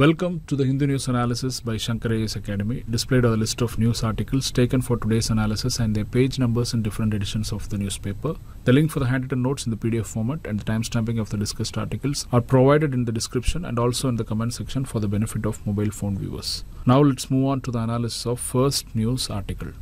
Welcome to the Hindu News Analysis by Shankar Academy. Displayed are the list of news articles taken for today's analysis and their page numbers in different editions of the newspaper. The link for the handwritten notes in the PDF format and the timestamping of the discussed articles are provided in the description and also in the comment section for the benefit of mobile phone viewers. Now let's move on to the analysis of first news article.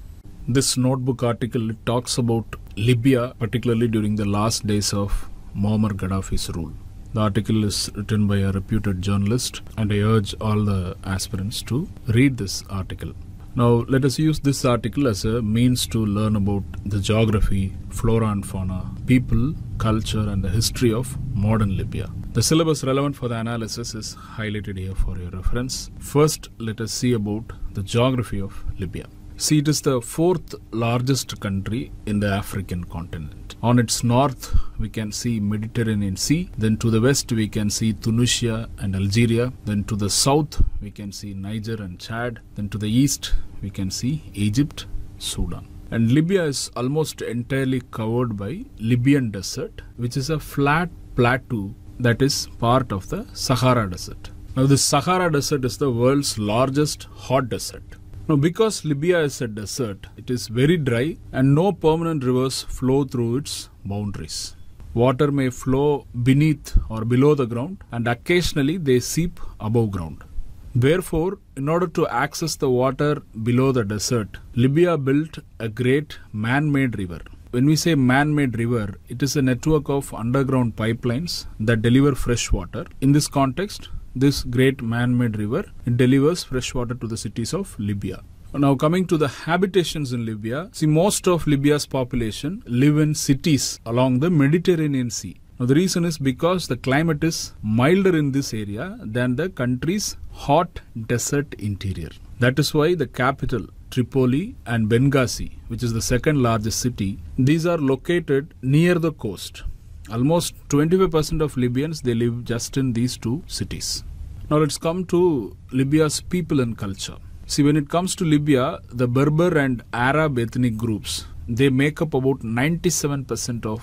This notebook article talks about Libya, particularly during the last days of Muammar Gaddafi's rule. The article is written by a reputed journalist, and I urge all the aspirants to read this article. Now, let us use this article as a means to learn about the geography, flora and fauna, people, culture, and the history of modern Libya. The syllabus relevant for the analysis is highlighted here for your reference. First, let us see about the geography of Libya. See, it is the fourth largest country in the African continent. On its north, we can see Mediterranean Sea. Then to the west, we can see Tunisia and Algeria. Then to the south, we can see Niger and Chad. Then to the east, we can see Egypt, Sudan. And Libya is almost entirely covered by Libyan desert, which is a flat plateau that is part of the Sahara desert. Now, the Sahara desert is the world's largest hot desert now, because Libya is a desert, it is very dry and no permanent rivers flow through its boundaries. Water may flow beneath or below the ground and occasionally they seep above ground. Therefore, in order to access the water below the desert, Libya built a great man-made river. When we say man-made river, it is a network of underground pipelines that deliver fresh water. In this context, this great man-made river delivers fresh water to the cities of Libya. Now coming to the habitations in Libya, see most of Libya's population live in cities along the Mediterranean Sea. Now the reason is because the climate is milder in this area than the country's hot desert interior. That is why the capital Tripoli and Benghazi, which is the second largest city, these are located near the coast. Almost 25% of Libyans they live just in these two cities. Now let's come to Libya's people and culture. See, when it comes to Libya, the Berber and Arab ethnic groups, they make up about 97% of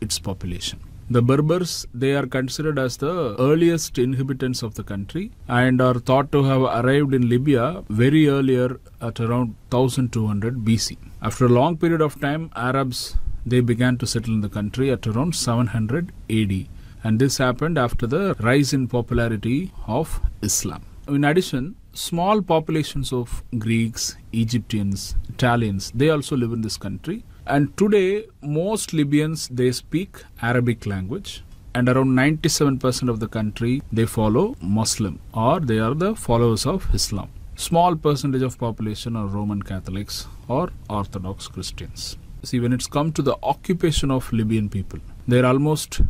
its population. The Berbers, they are considered as the earliest inhabitants of the country and are thought to have arrived in Libya very earlier at around 1200 BC. After a long period of time, Arabs, they began to settle in the country at around 700 AD. And this happened after the rise in popularity of Islam. In addition, small populations of Greeks, Egyptians, Italians, they also live in this country. And today, most Libyans, they speak Arabic language and around 97% of the country, they follow Muslim or they are the followers of Islam. Small percentage of population are Roman Catholics or Orthodox Christians. See, when it's come to the occupation of Libyan people, they're almost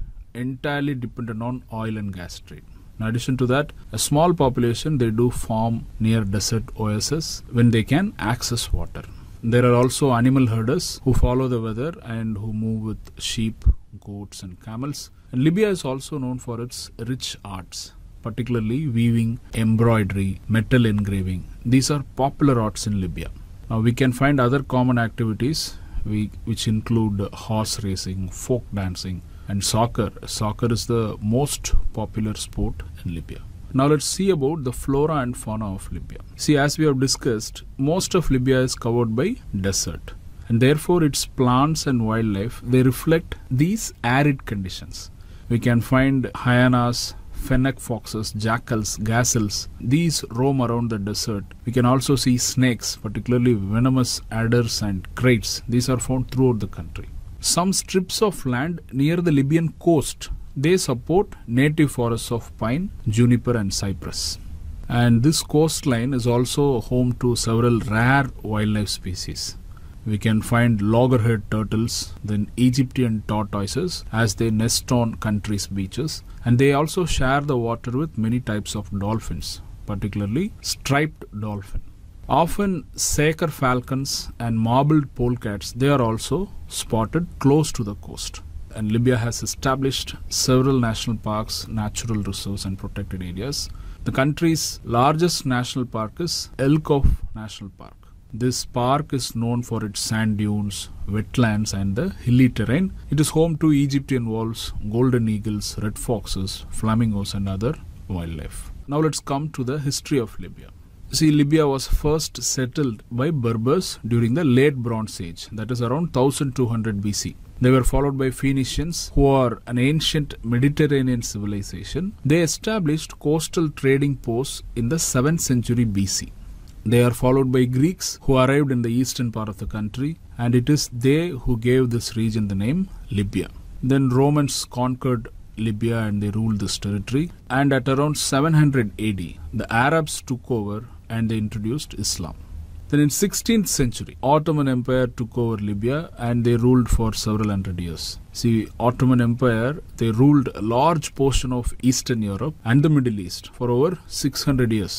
entirely dependent on oil and gas trade. In addition to that, a small population they do form near desert oases when they can access water. There are also animal herders who follow the weather and who move with sheep, goats, and camels. And Libya is also known for its rich arts, particularly weaving, embroidery, metal engraving. These are popular arts in Libya. Now we can find other common activities we, which include horse racing, folk dancing, and soccer. Soccer is the most popular sport in Libya. Now let's see about the flora and fauna of Libya. See, as we have discussed, most of Libya is covered by desert and therefore its plants and wildlife, they reflect these arid conditions. We can find hyenas, fennec foxes, jackals, gazelles. These roam around the desert. We can also see snakes, particularly venomous adders and crates. These are found throughout the country some strips of land near the Libyan coast they support native forests of pine, juniper and cypress. And this coastline is also home to several rare wildlife species. We can find loggerhead turtles, then Egyptian tortoises as they nest on country's beaches and they also share the water with many types of dolphins, particularly striped dolphin. Often saker falcons and marbled polecats, they are also spotted close to the coast. And Libya has established several national parks, natural reserves and protected areas. The country's largest national park is El Kof National Park. This park is known for its sand dunes, wetlands, and the hilly terrain. It is home to Egyptian wolves, golden eagles, red foxes, flamingos, and other wildlife. Now let's come to the history of Libya. See, Libya was first settled by Berbers during the late Bronze Age, that is around 1200 BC. They were followed by Phoenicians, who are an ancient Mediterranean civilization. They established coastal trading posts in the 7th century BC. They are followed by Greeks who arrived in the eastern part of the country, and it is they who gave this region the name Libya. Then Romans conquered Libya and they ruled this territory. And at around 700 AD, the Arabs took over and they introduced Islam. Then in 16th century, Ottoman Empire took over Libya and they ruled for several hundred years. See, Ottoman Empire, they ruled a large portion of Eastern Europe and the Middle East for over 600 years.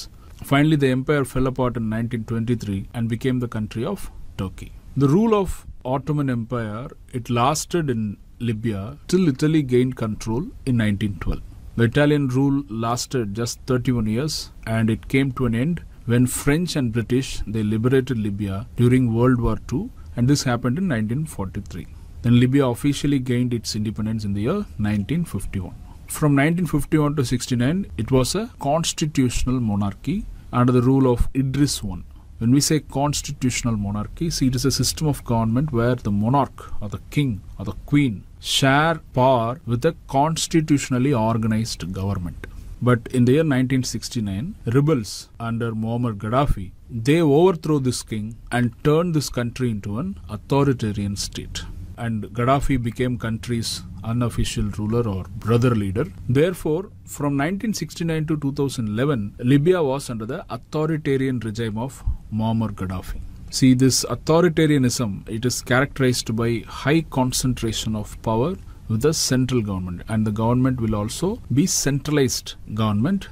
Finally, the empire fell apart in 1923 and became the country of Turkey. The rule of Ottoman Empire, it lasted in Libya till Italy gained control in 1912. The Italian rule lasted just 31 years and it came to an end when French and British they liberated Libya during World War II and this happened in 1943. Then Libya officially gained its independence in the year 1951. From 1951 to 69 it was a constitutional monarchy under the rule of Idris I. When we say constitutional monarchy, see it is a system of government where the monarch or the king or the queen share power with a constitutionally organized government. But in the year 1969, rebels under Muammar Gaddafi they overthrow this king and turn this country into an authoritarian state. And Gaddafi became country's unofficial ruler or brother leader. Therefore, from 1969 to 2011, Libya was under the authoritarian regime of Muammar Gaddafi. See, this authoritarianism, it is characterized by high concentration of power with the central government and the government will also be centralized government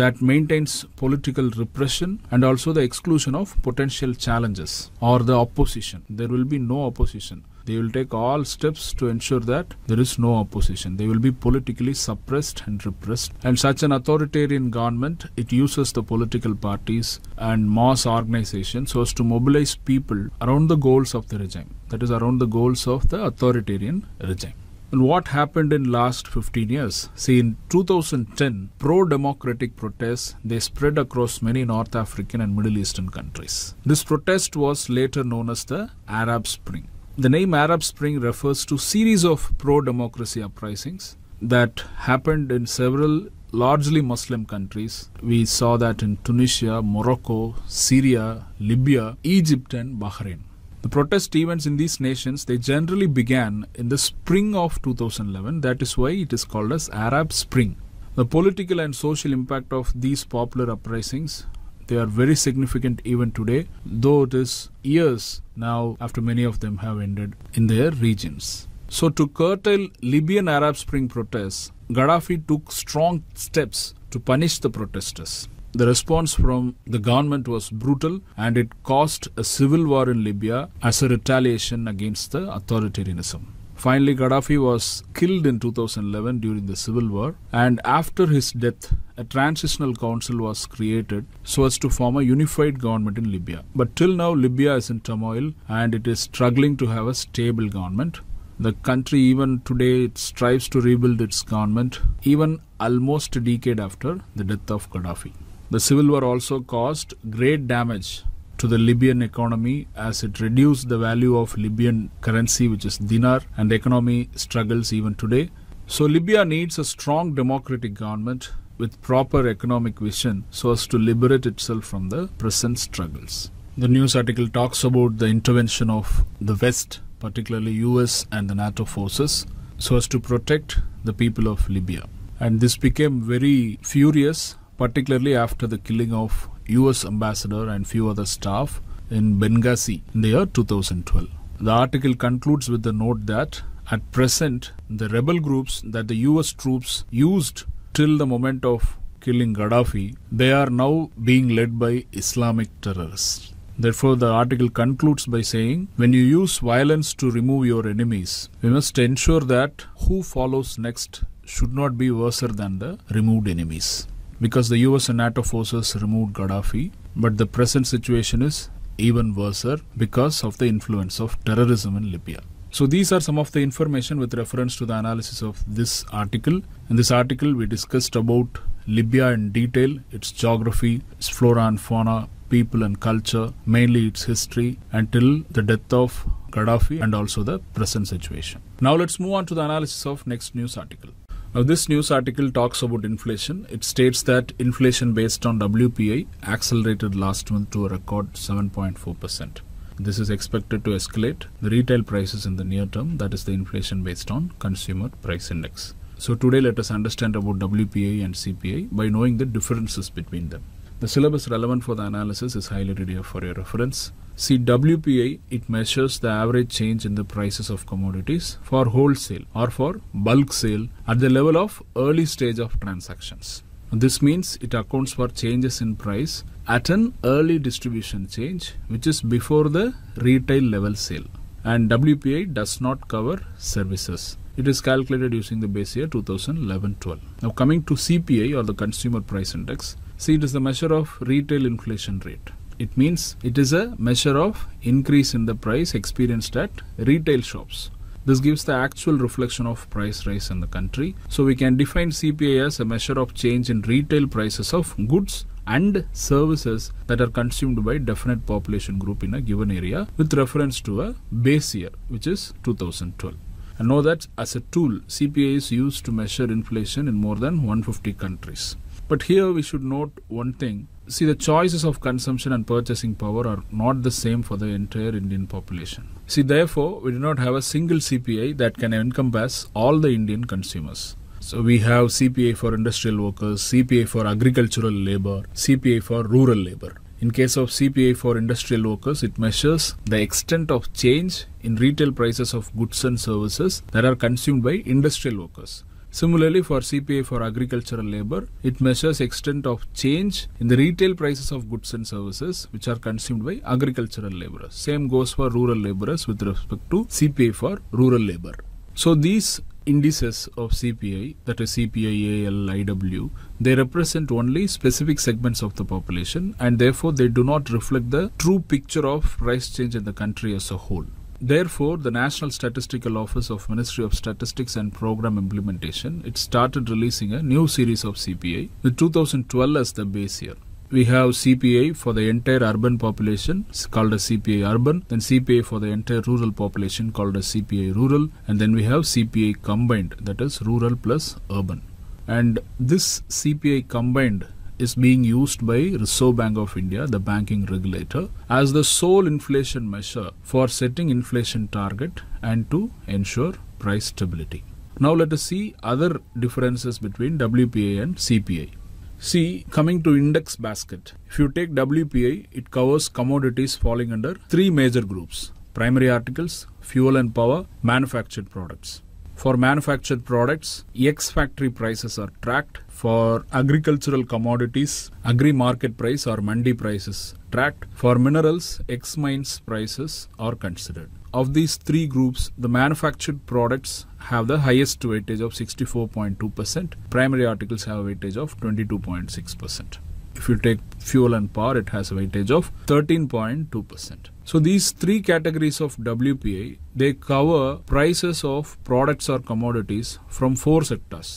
that maintains political repression and also the exclusion of potential challenges or the opposition. There will be no opposition. They will take all steps to ensure that there is no opposition. They will be politically suppressed and repressed. And such an authoritarian government, it uses the political parties and mass organizations so as to mobilize people around the goals of the regime. That is around the goals of the authoritarian regime. And what happened in last 15 years? See, in 2010, pro-democratic protests, they spread across many North African and Middle Eastern countries. This protest was later known as the Arab Spring. The name Arab Spring refers to series of pro-democracy uprisings that happened in several largely Muslim countries. We saw that in Tunisia, Morocco, Syria, Libya, Egypt and Bahrain. The protest events in these nations, they generally began in the spring of 2011. That is why it is called as Arab Spring. The political and social impact of these popular uprisings, they are very significant even today, though it is years now after many of them have ended in their regions. So to curtail Libyan Arab Spring protests, Gaddafi took strong steps to punish the protesters. The response from the government was brutal and it caused a civil war in Libya as a retaliation against the authoritarianism. Finally, Gaddafi was killed in 2011 during the civil war, and after his death, a transitional council was created so as to form a unified government in Libya. But till now, Libya is in turmoil and it is struggling to have a stable government. The country, even today, strives to rebuild its government, even almost a decade after the death of Gaddafi. The civil war also caused great damage to the Libyan economy as it reduced the value of Libyan currency, which is dinar, and the economy struggles even today. So, Libya needs a strong democratic government with proper economic vision so as to liberate itself from the present struggles. The news article talks about the intervention of the West, particularly US and the NATO forces, so as to protect the people of Libya. And this became very furious particularly after the killing of US ambassador and few other staff in Benghazi in the year 2012. The article concludes with the note that at present the rebel groups that the US troops used till the moment of killing Gaddafi, they are now being led by Islamic terrorists. Therefore, the article concludes by saying when you use violence to remove your enemies, we must ensure that who follows next should not be worse than the removed enemies because the US and NATO forces removed Gaddafi. But the present situation is even worse because of the influence of terrorism in Libya. So these are some of the information with reference to the analysis of this article. In this article, we discussed about Libya in detail, its geography, its flora and fauna, people and culture, mainly its history, until the death of Gaddafi and also the present situation. Now let's move on to the analysis of next news article. Now, this news article talks about inflation. It states that inflation based on WPI accelerated last month to a record 7.4%. This is expected to escalate the retail prices in the near term, that is the inflation based on consumer price index. So today let us understand about WPI and CPI by knowing the differences between them. The syllabus relevant for the analysis is highlighted here for your reference. See WPI, it measures the average change in the prices of commodities for wholesale or for bulk sale at the level of early stage of transactions. This means it accounts for changes in price at an early distribution change which is before the retail level sale and WPI does not cover services. It is calculated using the base year 2011-12. Now coming to CPI or the consumer price index, see it is the measure of retail inflation rate it means it is a measure of increase in the price experienced at retail shops. This gives the actual reflection of price rise in the country. So we can define CPI as a measure of change in retail prices of goods and services that are consumed by definite population group in a given area with reference to a base year which is 2012. And know that as a tool CPI is used to measure inflation in more than 150 countries. But here we should note one thing see the choices of consumption and purchasing power are not the same for the entire Indian population. See, therefore, we do not have a single CPI that can encompass all the Indian consumers. So we have CPA for industrial workers, CPA for agricultural labor, CPA for rural labor. In case of CPA for industrial workers, it measures the extent of change in retail prices of goods and services that are consumed by industrial workers. Similarly, for CPA for agricultural labor, it measures extent of change in the retail prices of goods and services which are consumed by agricultural laborers. Same goes for rural laborers with respect to CPA for rural labor. So these indices of CPI, that is CPI, AL, IW, they represent only specific segments of the population and therefore they do not reflect the true picture of price change in the country as a whole. Therefore, the National Statistical Office of Ministry of Statistics and Program Implementation, it started releasing a new series of CPI with 2012 as the base year. We have CPI for the entire urban population, it's called as CPI urban, then CPI for the entire rural population called as CPI rural, and then we have CPI combined, that is rural plus urban. And this CPI combined is being used by Reserve Bank of India, the banking regulator, as the sole inflation measure for setting inflation target and to ensure price stability. Now let us see other differences between WPI and CPI. See, coming to index basket, if you take WPI, it covers commodities falling under three major groups primary articles, fuel and power, manufactured products. For manufactured products, ex factory prices are tracked. For agricultural commodities, agri market price or mandi prices tracked. For minerals, ex mines prices are considered. Of these three groups, the manufactured products have the highest weightage of 64.2%, primary articles have a weightage of 22.6%. If you take fuel and power, it has a weightage of 13.2%. So these three categories of WPA they cover prices of products or commodities from four sectors.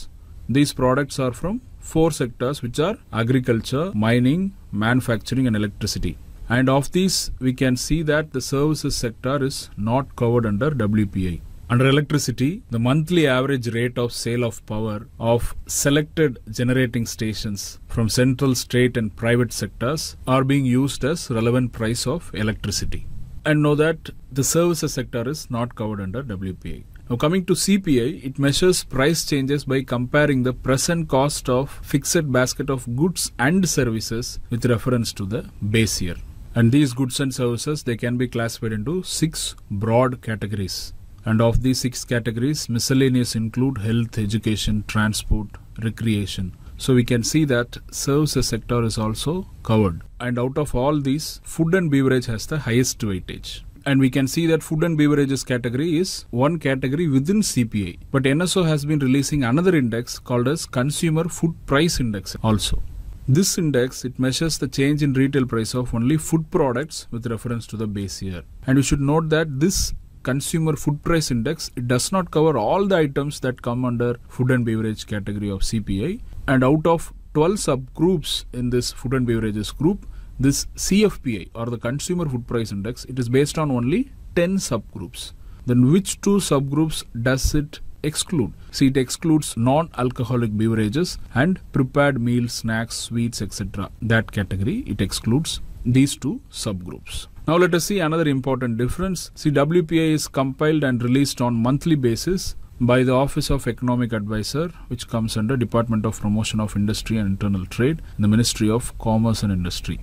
These products are from four sectors which are agriculture, mining, manufacturing and electricity. And of these, we can see that the services sector is not covered under WPI. Under electricity, the monthly average rate of sale of power of selected generating stations from central, state, and private sectors are being used as relevant price of electricity. And know that the services sector is not covered under WPA. Now, coming to CPI, it measures price changes by comparing the present cost of fixed basket of goods and services with reference to the base year. And these goods and services they can be classified into six broad categories and of these six categories, miscellaneous include health, education, transport, recreation. So we can see that services sector is also covered. And out of all these, food and beverage has the highest weightage. And we can see that food and beverages category is one category within CPI. But NSO has been releasing another index called as Consumer Food Price Index also. This index, it measures the change in retail price of only food products with reference to the base year. And you should note that this consumer food price index it does not cover all the items that come under food and beverage category of CPI and out of 12 subgroups in this food and beverages group this CFPI or the consumer food price index it is based on only 10 subgroups then which two subgroups does it exclude see it excludes non-alcoholic beverages and prepared meals snacks sweets etc that category it excludes these two subgroups now let us see another important difference. See WPI is compiled and released on monthly basis by the Office of Economic Advisor which comes under Department of Promotion of Industry and Internal Trade in the Ministry of Commerce and Industry.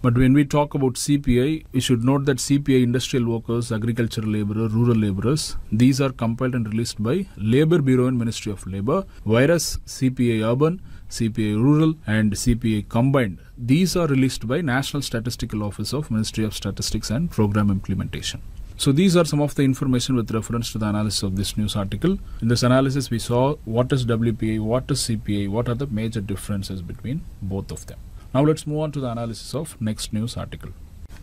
But when we talk about CPI, we should note that CPI industrial workers, agricultural laborers, rural laborers, these are compiled and released by Labor Bureau and Ministry of Labor, whereas CPI urban CPA Rural and CPA combined. These are released by National Statistical Office of Ministry of Statistics and Program Implementation. So these are some of the information with reference to the analysis of this news article. In this analysis, we saw what is WPA, what is CPA, what are the major differences between both of them. Now let's move on to the analysis of next news article.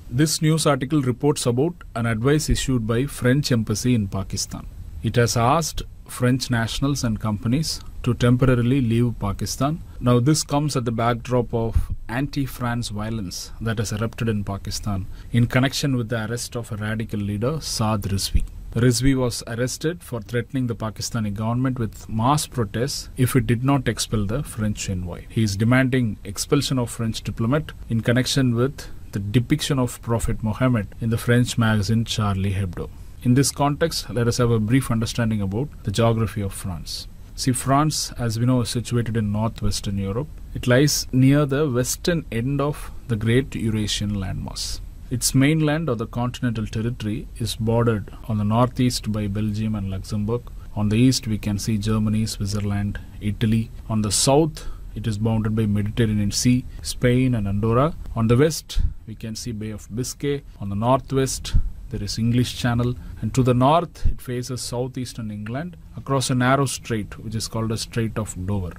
This news article reports about an advice issued by French embassy in Pakistan. It has asked French nationals and companies to temporarily leave Pakistan. Now, this comes at the backdrop of anti France violence that has erupted in Pakistan in connection with the arrest of a radical leader, Saad Rizvi. Rizvi was arrested for threatening the Pakistani government with mass protests if it did not expel the French envoy. He is demanding expulsion of French diplomat in connection with the depiction of Prophet Mohammed in the French magazine Charlie Hebdo. In this context, let us have a brief understanding about the geography of France. See, France, as we know, is situated in northwestern Europe. It lies near the western end of the Great Eurasian landmass. Its mainland or the continental territory is bordered on the northeast by Belgium and Luxembourg. On the east, we can see Germany, Switzerland, Italy. On the south, it is bounded by Mediterranean Sea, Spain and Andorra. On the west, we can see Bay of Biscay. On the northwest, there is English Channel, and to the north it faces southeastern England across a narrow strait which is called the Strait of Dover.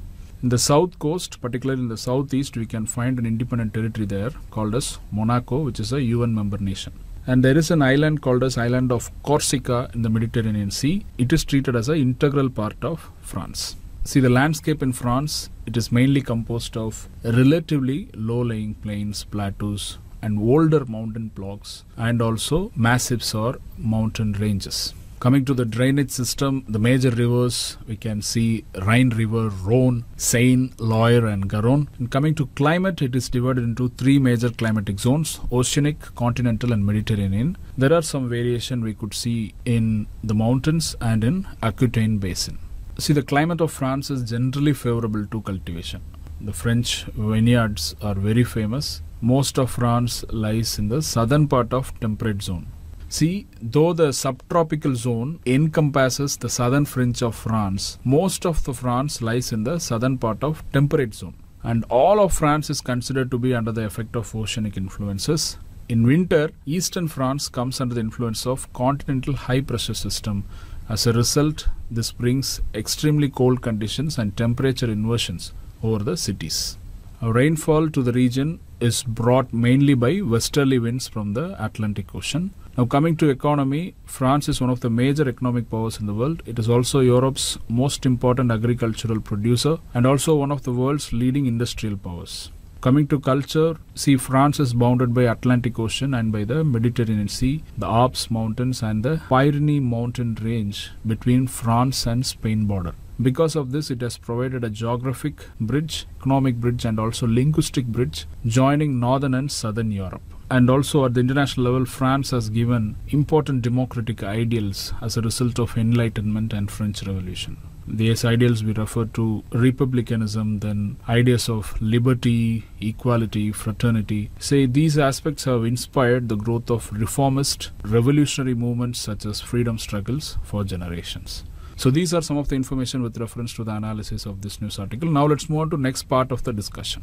In the south coast, particularly in the southeast, we can find an independent territory there called as Monaco, which is a UN member nation. And there is an island called as Island of Corsica in the Mediterranean Sea. It is treated as an integral part of France. See the landscape in France, it is mainly composed of relatively low-lying plains, plateaus, and older mountain blocks and also massifs or mountain ranges. Coming to the drainage system, the major rivers we can see Rhine River, Rhone, Seine, Loire, and Garonne. And coming to climate, it is divided into three major climatic zones oceanic, continental, and Mediterranean. There are some variation we could see in the mountains and in Aquitaine basin. See, the climate of France is generally favorable to cultivation. The French vineyards are very famous most of France lies in the southern part of temperate zone. See, though the subtropical zone encompasses the southern fringe of France, most of the France lies in the southern part of temperate zone. And all of France is considered to be under the effect of oceanic influences. In winter, eastern France comes under the influence of continental high pressure system. As a result, this brings extremely cold conditions and temperature inversions over the cities. Rainfall to the region is brought mainly by westerly winds from the Atlantic Ocean. Now, coming to economy, France is one of the major economic powers in the world. It is also Europe's most important agricultural producer and also one of the world's leading industrial powers. Coming to culture, see France is bounded by Atlantic Ocean and by the Mediterranean Sea, the Alps Mountains and the Pyrenees mountain range between France and Spain border. Because of this, it has provided a geographic bridge, economic bridge, and also linguistic bridge joining northern and southern Europe. And also at the international level, France has given important democratic ideals as a result of Enlightenment and French Revolution. These ideals we refer to republicanism, then ideas of liberty, equality, fraternity. Say these aspects have inspired the growth of reformist, revolutionary movements such as freedom struggles for generations. So these are some of the information with reference to the analysis of this news article. Now let's move on to next part of the discussion.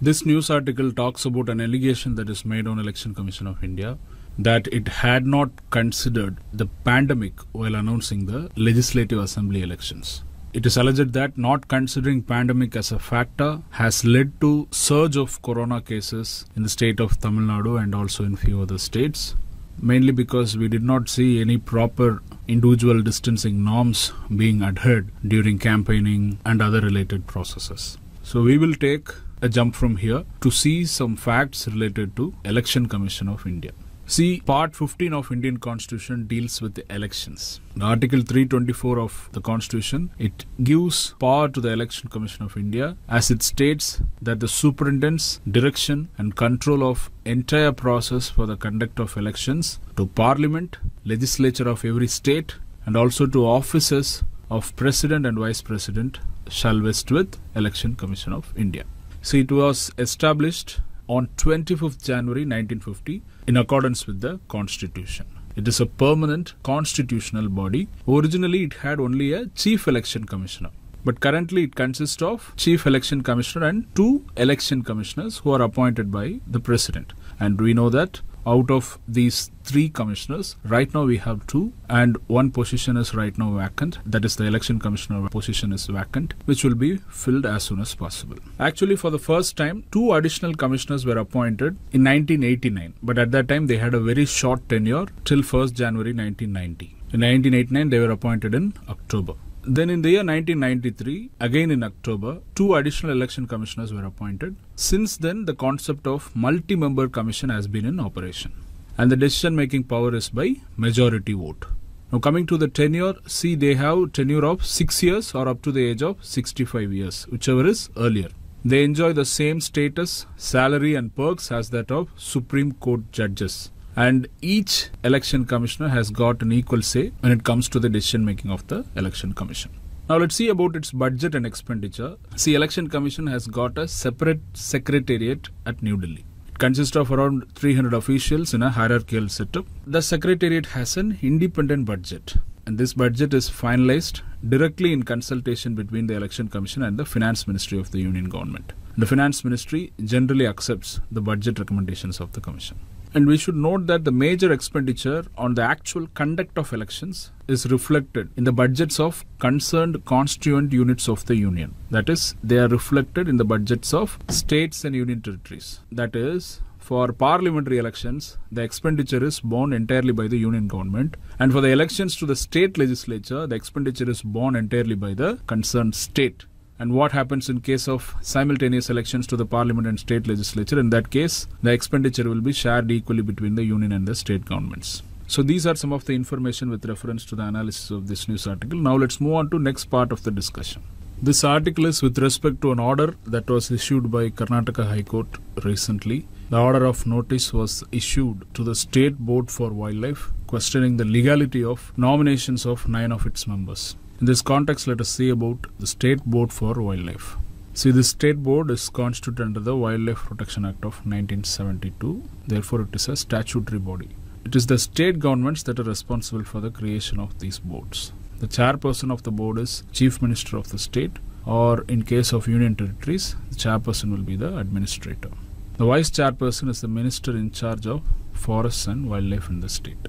This news article talks about an allegation that is made on Election Commission of India that it had not considered the pandemic while announcing the legislative assembly elections. It is alleged that not considering pandemic as a factor has led to surge of corona cases in the state of Tamil Nadu and also in few other states mainly because we did not see any proper individual distancing norms being adhered during campaigning and other related processes. So we will take a jump from here to see some facts related to Election Commission of India. See, Part 15 of Indian Constitution deals with the elections. In Article 324 of the Constitution, it gives power to the Election Commission of India as it states that the superintendence, direction and control of entire process for the conduct of elections to Parliament, legislature of every state and also to offices of President and Vice President shall vest with Election Commission of India. So it was established on 25th January 1950 in accordance with the constitution. It is a permanent constitutional body. Originally, it had only a chief election commissioner. But currently, it consists of chief election commissioner and two election commissioners who are appointed by the president. And we know that out of these three commissioners, right now we have two, and one position is right now vacant. That is the election commissioner position is vacant, which will be filled as soon as possible. Actually, for the first time, two additional commissioners were appointed in 1989, but at that time they had a very short tenure till 1st January 1990. In 1989, they were appointed in October. Then in the year 1993, again in October, two additional election commissioners were appointed. Since then, the concept of multi-member commission has been in operation. And the decision-making power is by majority vote. Now coming to the tenure, see they have tenure of 6 years or up to the age of 65 years, whichever is earlier. They enjoy the same status, salary and perks as that of Supreme Court judges and each election commissioner has got an equal say when it comes to the decision making of the election commission. Now let's see about its budget and expenditure. See, Election Commission has got a separate secretariat at New Delhi. It consists of around 300 officials in a hierarchical setup. The secretariat has an independent budget and this budget is finalized directly in consultation between the Election Commission and the Finance Ministry of the Union Government. The Finance Ministry generally accepts the budget recommendations of the Commission. And we should note that the major expenditure on the actual conduct of elections is reflected in the budgets of concerned constituent units of the union. That is, they are reflected in the budgets of states and union territories. That is, for parliamentary elections, the expenditure is borne entirely by the union government. And for the elections to the state legislature, the expenditure is borne entirely by the concerned state and what happens in case of simultaneous elections to the parliament and state legislature. In that case, the expenditure will be shared equally between the union and the state governments. So these are some of the information with reference to the analysis of this news article. Now let's move on to next part of the discussion. This article is with respect to an order that was issued by Karnataka High Court recently. The order of notice was issued to the State Board for Wildlife questioning the legality of nominations of nine of its members. In this context, let us see about the State Board for Wildlife. See, the State Board is constituted under the Wildlife Protection Act of 1972. Therefore, it is a statutory body. It is the state governments that are responsible for the creation of these boards. The chairperson of the board is Chief Minister of the state, or in case of union territories, the chairperson will be the administrator. The vice chairperson is the minister in charge of forests and wildlife in the state.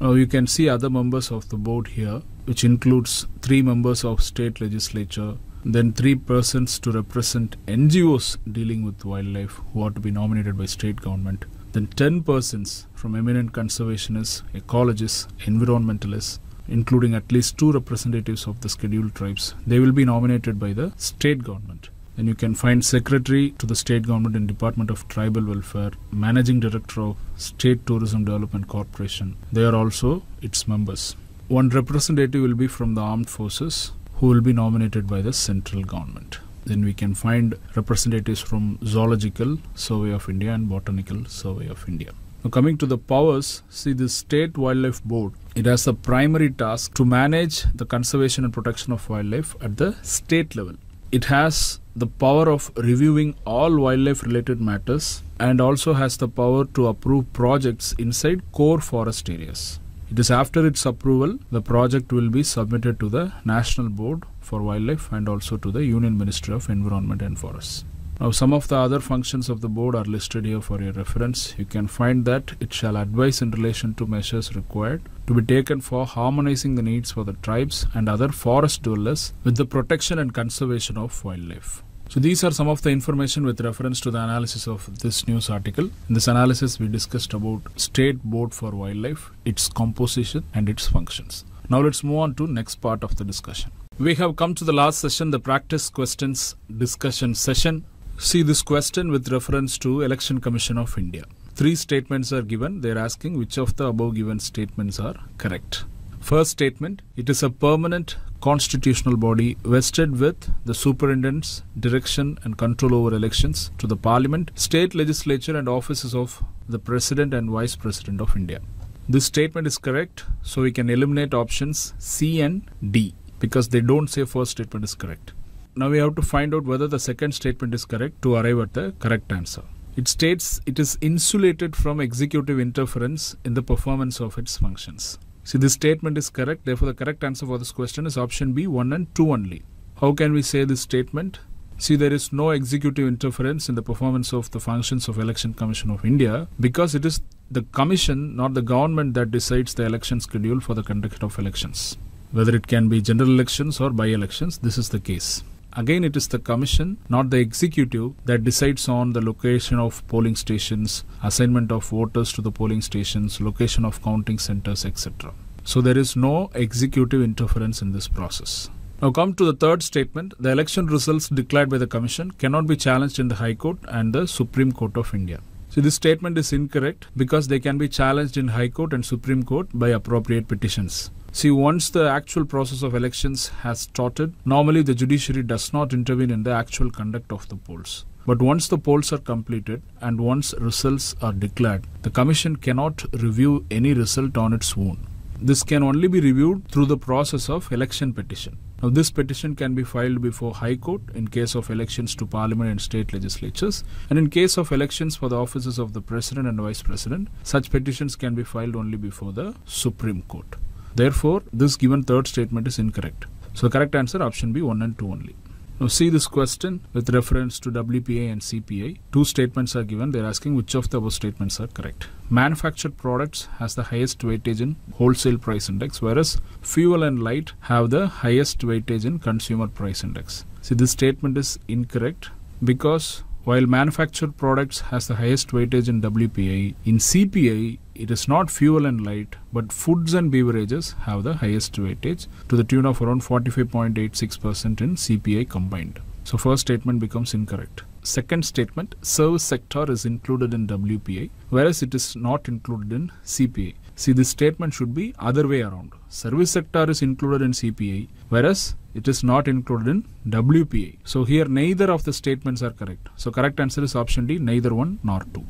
Now you can see other members of the board here which includes three members of state legislature, then three persons to represent NGOs dealing with wildlife who are to be nominated by state government, then 10 persons from eminent conservationists, ecologists, environmentalists, including at least two representatives of the scheduled tribes. They will be nominated by the state government. Then you can find Secretary to the State Government and Department of Tribal Welfare, Managing Director of State Tourism Development Corporation. They are also its members. One representative will be from the armed forces who will be nominated by the central government. Then we can find representatives from Zoological Survey of India and Botanical Survey of India. Now coming to the powers, see the State Wildlife Board. It has the primary task to manage the conservation and protection of wildlife at the state level. It has the power of reviewing all wildlife related matters and also has the power to approve projects inside core forest areas. It is after its approval, the project will be submitted to the National Board for Wildlife and also to the Union Ministry of Environment and Forests. Now some of the other functions of the board are listed here for your reference. You can find that it shall advise in relation to measures required to be taken for harmonizing the needs for the tribes and other forest dwellers with the protection and conservation of wildlife. So these are some of the information with reference to the analysis of this news article. In this analysis, we discussed about State Board for Wildlife, its composition and its functions. Now let's move on to next part of the discussion. We have come to the last session, the practice questions discussion session. See this question with reference to Election Commission of India. Three statements are given. They're asking which of the above given statements are correct. First statement, it is a permanent constitutional body vested with the superintendent's direction and control over elections to the parliament, state legislature, and offices of the president and vice president of India. This statement is correct, so we can eliminate options C and D because they don't say first statement is correct. Now we have to find out whether the second statement is correct to arrive at the correct answer. It states it is insulated from executive interference in the performance of its functions. See, this statement is correct. Therefore, the correct answer for this question is option B, 1 and 2 only. How can we say this statement? See, there is no executive interference in the performance of the functions of Election Commission of India because it is the commission, not the government, that decides the election schedule for the conduct of elections. Whether it can be general elections or by elections, this is the case. Again, it is the commission, not the executive, that decides on the location of polling stations, assignment of voters to the polling stations, location of counting centers, etc. So there is no executive interference in this process. Now, come to the third statement the election results declared by the commission cannot be challenged in the High Court and the Supreme Court of India. So this statement is incorrect because they can be challenged in High Court and Supreme Court by appropriate petitions. See, once the actual process of elections has started, normally the judiciary does not intervene in the actual conduct of the polls. But once the polls are completed and once results are declared, the Commission cannot review any result on its own. This can only be reviewed through the process of election petition. Now, this petition can be filed before High Court in case of elections to Parliament and state legislatures, and in case of elections for the offices of the President and Vice President, such petitions can be filed only before the Supreme Court. Therefore, this given third statement is incorrect. So the correct answer option B 1 and 2 only. Now see this question with reference to WPA and CPA. Two statements are given. They're asking which of the above statements are correct. Manufactured products has the highest weightage in wholesale price index, whereas fuel and light have the highest weightage in consumer price index. See this statement is incorrect because while manufactured products has the highest weightage in WPI, in CPI it is not fuel and light, but foods and beverages have the highest weightage to the tune of around 45.86% in CPI combined. So first statement becomes incorrect. Second statement, service sector is included in WPI, whereas it is not included in CPI. See, this statement should be other way around. Service sector is included in CPI, whereas it is not included in WPA. So here neither of the statements are correct. So correct answer is option D, neither one nor two.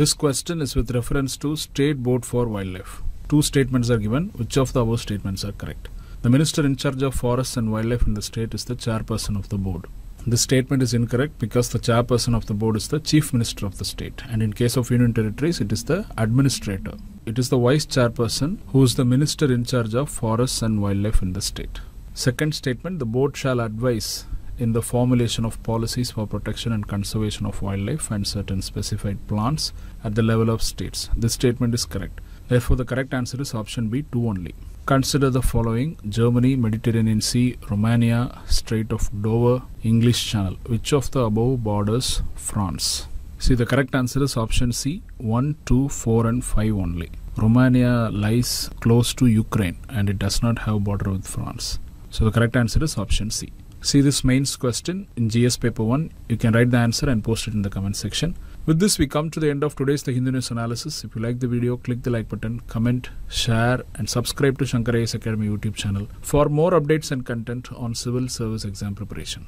This question is with reference to State Board for Wildlife. Two statements are given. Which of the above statements are correct? The minister in charge of forests and wildlife in the state is the chairperson of the board. This statement is incorrect because the chairperson of the board is the chief minister of the state and in case of union territories it is the administrator. It is the vice chairperson who is the minister in charge of forests and wildlife in the state. Second statement the board shall advise in the formulation of policies for protection and conservation of wildlife and certain specified plants at the level of states. This statement is correct. Therefore, the correct answer is option B 2 only. Consider the following Germany, Mediterranean Sea, Romania, Strait of Dover, English Channel. Which of the above borders France? See, the correct answer is option C 1, 2, 4, and 5 only. Romania lies close to Ukraine and it does not have border with France. So the correct answer is option C. See this mains question in GS paper 1. You can write the answer and post it in the comment section. With this, we come to the end of today's The Hindu News Analysis. If you like the video, click the like button, comment, share and subscribe to Shankar Academy YouTube channel for more updates and content on civil service exam preparation.